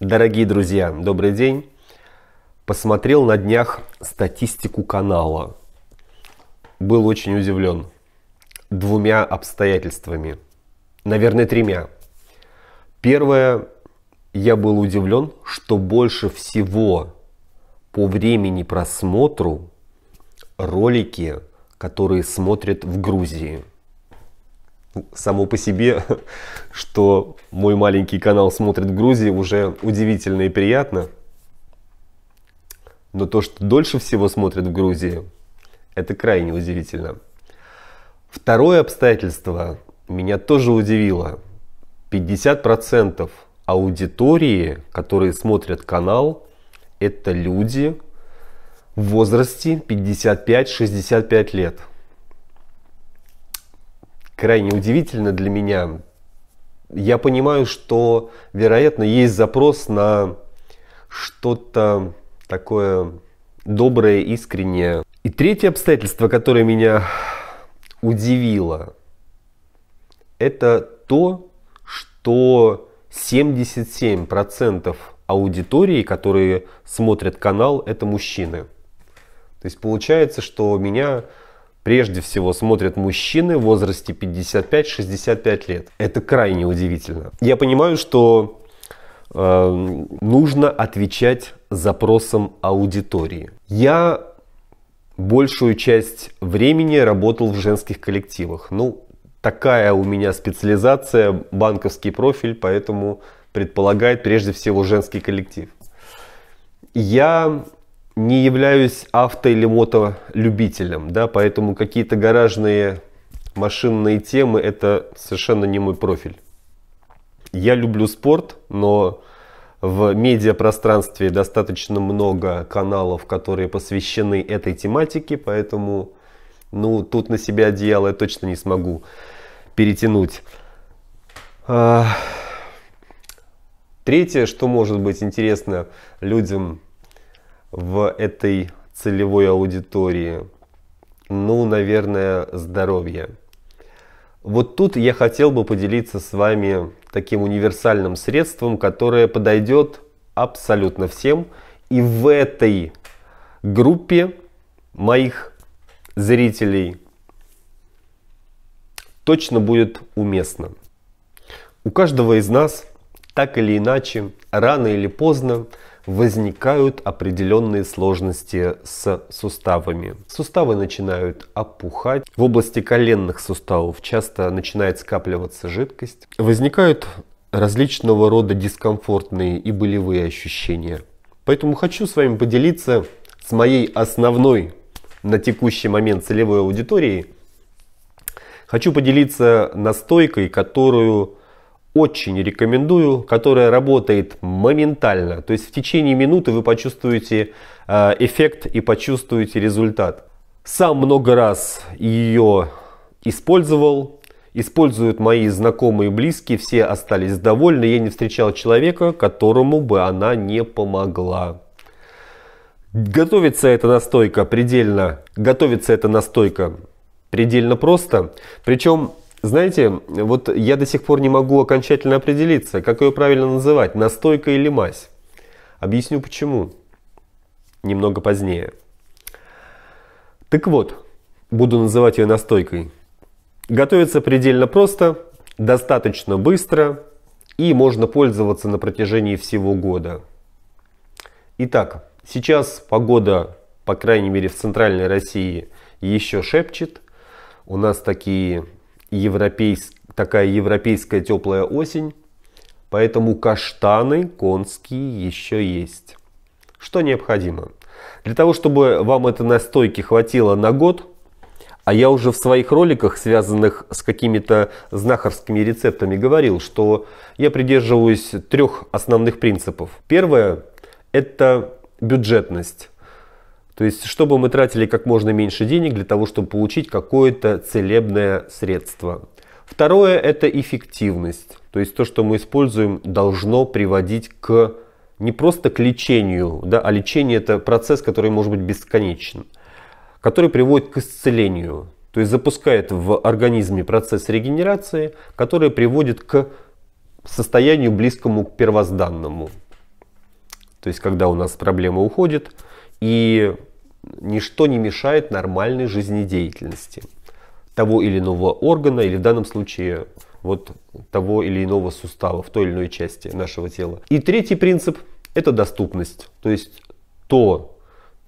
Дорогие друзья, добрый день. Посмотрел на днях статистику канала. Был очень удивлен двумя обстоятельствами. Наверное, тремя. Первое, я был удивлен, что больше всего по времени просмотру ролики, которые смотрят в Грузии само по себе, что мой маленький канал смотрит в Грузии, уже удивительно и приятно. Но то, что дольше всего смотрят в Грузии, это крайне удивительно. Второе обстоятельство меня тоже удивило. 50% аудитории, которые смотрят канал, это люди в возрасте 55-65 лет крайне удивительно для меня. Я понимаю, что, вероятно, есть запрос на что-то такое доброе, искреннее. И третье обстоятельство, которое меня удивило, это то, что 77% аудитории, которые смотрят канал, это мужчины. То есть получается, что меня прежде всего смотрят мужчины в возрасте 55-65 лет. Это крайне удивительно. Я понимаю, что э, нужно отвечать запросам аудитории. Я большую часть времени работал в женских коллективах. Ну, такая у меня специализация, банковский профиль, поэтому предполагает прежде всего женский коллектив. Я не являюсь авто или мотолюбителем, да, поэтому какие-то гаражные машинные темы это совершенно не мой профиль. Я люблю спорт, но в медиапространстве достаточно много каналов, которые посвящены этой тематике, поэтому ну, тут на себя одеяло я точно не смогу перетянуть. А, третье, что может быть интересно людям в этой целевой аудитории? Ну, наверное, здоровье. Вот тут я хотел бы поделиться с вами таким универсальным средством, которое подойдет абсолютно всем. И в этой группе моих зрителей точно будет уместно. У каждого из нас так или иначе, рано или поздно, возникают определенные сложности с суставами. Суставы начинают опухать, в области коленных суставов часто начинает скапливаться жидкость. Возникают различного рода дискомфортные и болевые ощущения. Поэтому хочу с вами поделиться с моей основной на текущий момент целевой аудитории. Хочу поделиться настойкой, которую очень рекомендую, которая работает моментально. То есть в течение минуты вы почувствуете э, эффект и почувствуете результат. Сам много раз ее использовал, используют мои знакомые и близкие, все остались довольны. Я не встречал человека, которому бы она не помогла. Готовится эта настойка предельно, готовится эта настойка предельно просто. Причем знаете, вот я до сих пор не могу окончательно определиться, как ее правильно называть, настойка или мазь. Объясню почему. Немного позднее. Так вот, буду называть ее настойкой. Готовится предельно просто, достаточно быстро и можно пользоваться на протяжении всего года. Итак, сейчас погода, по крайней мере в центральной России, еще шепчет. У нас такие европейс... такая европейская теплая осень, поэтому каштаны конские еще есть. Что необходимо? Для того, чтобы вам это настойки хватило на год, а я уже в своих роликах, связанных с какими-то знахарскими рецептами, говорил, что я придерживаюсь трех основных принципов. Первое – это бюджетность. То есть, чтобы мы тратили как можно меньше денег для того, чтобы получить какое-то целебное средство. Второе – это эффективность. То есть, то, что мы используем, должно приводить к не просто к лечению, да, а лечение – это процесс, который может быть бесконечен, который приводит к исцелению. То есть, запускает в организме процесс регенерации, который приводит к состоянию близкому к первозданному. То есть, когда у нас проблема уходит, и ничто не мешает нормальной жизнедеятельности того или иного органа, или в данном случае вот того или иного сустава в той или иной части нашего тела. И третий принцип – это доступность. То есть то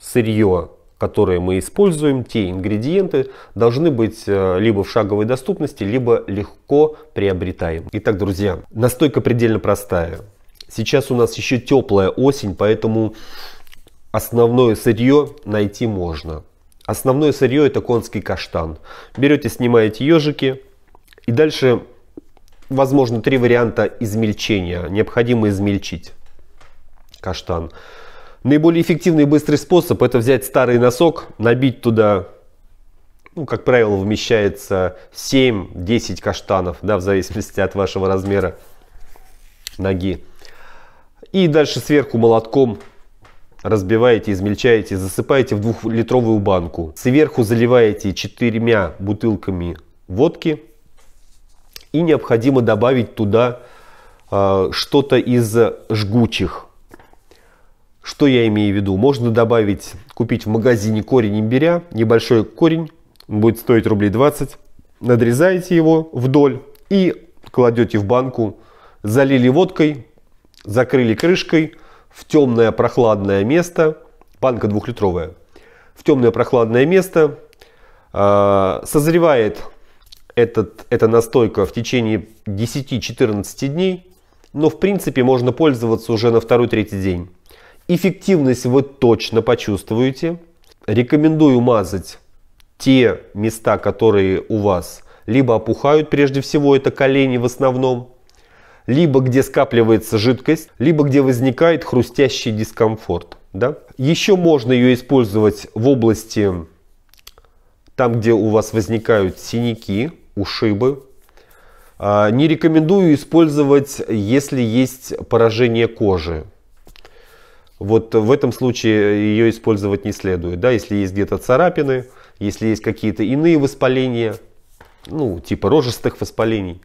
сырье, которые мы используем, те ингредиенты должны быть э, либо в шаговой доступности, либо легко приобретаем. Итак, друзья, настойка предельно простая. Сейчас у нас еще теплая осень, поэтому основное сырье найти можно. Основное сырье это конский каштан. Берете, снимаете ежики и дальше возможно три варианта измельчения. Необходимо измельчить каштан. Наиболее эффективный и быстрый способ это взять старый носок, набить туда, ну, как правило, вмещается 7-10 каштанов, да, в зависимости от вашего размера ноги. И дальше сверху молотком разбиваете, измельчаете, засыпаете в двухлитровую банку. Сверху заливаете четырьмя бутылками водки. И необходимо добавить туда э, что-то из жгучих. Что я имею в виду? Можно добавить, купить в магазине корень имбиря, небольшой корень, он будет стоить рублей 20. Надрезаете его вдоль и кладете в банку, залили водкой, закрыли крышкой – в темное прохладное место, банка двухлитровая, в темное прохладное место, а, созревает этот, эта настойка в течение 10-14 дней, но в принципе можно пользоваться уже на второй-третий день. Эффективность вы точно почувствуете. Рекомендую мазать те места, которые у вас либо опухают, прежде всего это колени в основном, либо где скапливается жидкость, либо где возникает хрустящий дискомфорт. Да? Еще можно ее использовать в области, там где у вас возникают синяки, ушибы. А, не рекомендую использовать, если есть поражение кожи. Вот в этом случае ее использовать не следует. Да? Если есть где-то царапины, если есть какие-то иные воспаления, ну, типа рожистых воспалений.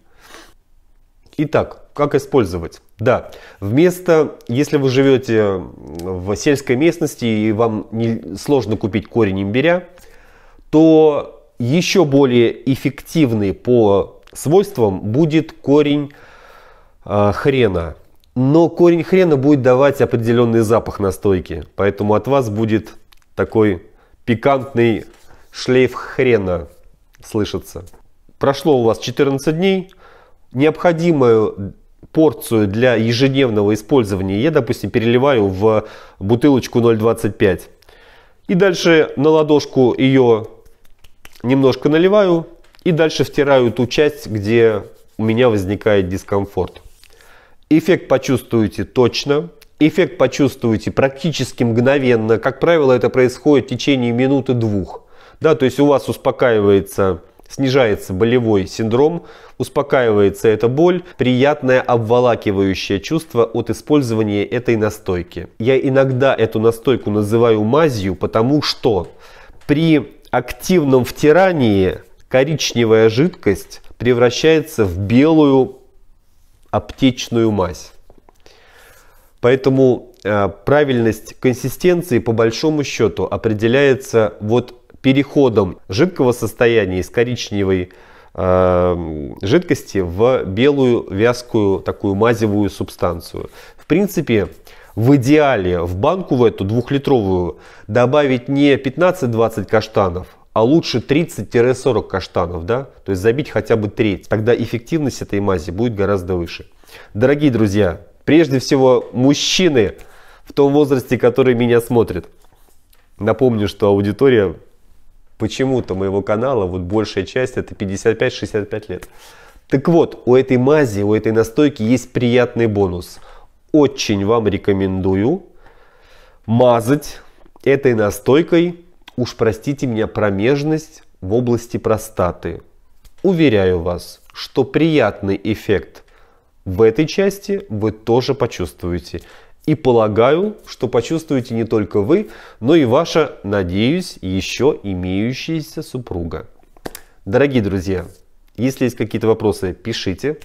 Итак, как использовать? Да, вместо, если вы живете в сельской местности и вам не, сложно купить корень имбиря, то еще более эффективный по свойствам будет корень э, хрена. Но корень хрена будет давать определенный запах настойки, поэтому от вас будет такой пикантный шлейф хрена слышаться. Прошло у вас 14 дней, необходимую порцию для ежедневного использования я, допустим, переливаю в бутылочку 0,25. И дальше на ладошку ее немножко наливаю и дальше втираю ту часть, где у меня возникает дискомфорт. Эффект почувствуете точно, эффект почувствуете практически мгновенно. Как правило, это происходит в течение минуты-двух. Да, то есть у вас успокаивается Снижается болевой синдром, успокаивается эта боль, приятное обволакивающее чувство от использования этой настойки. Я иногда эту настойку называю мазью, потому что при активном втирании коричневая жидкость превращается в белую аптечную мазь. Поэтому э, правильность консистенции по большому счету определяется вот переходом жидкого состояния из коричневой э, жидкости в белую вязкую такую мазевую субстанцию. В принципе, в идеале в банку в эту двухлитровую добавить не 15-20 каштанов, а лучше 30-40 каштанов, да, то есть забить хотя бы треть. Тогда эффективность этой мази будет гораздо выше. Дорогие друзья, прежде всего мужчины в том возрасте, который меня смотрит. Напомню, что аудитория почему-то моего канала, вот большая часть это 55-65 лет. Так вот, у этой мази, у этой настойки есть приятный бонус. Очень вам рекомендую мазать этой настойкой, уж простите меня, промежность в области простаты. Уверяю вас, что приятный эффект в этой части вы тоже почувствуете. И полагаю, что почувствуете не только вы, но и ваша, надеюсь, еще имеющаяся супруга. Дорогие друзья, если есть какие-то вопросы, пишите.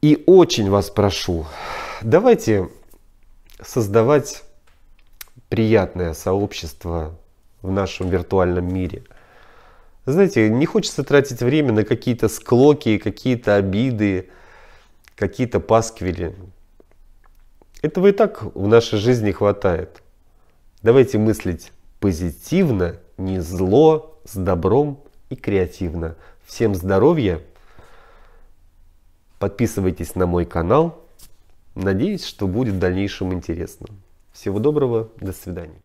И очень вас прошу, давайте создавать приятное сообщество в нашем виртуальном мире. Знаете, не хочется тратить время на какие-то склоки, какие-то обиды, какие-то пасквили. Этого и так в нашей жизни хватает. Давайте мыслить позитивно, не зло, с добром и креативно. Всем здоровья. Подписывайтесь на мой канал. Надеюсь, что будет в дальнейшем интересно. Всего доброго, до свидания.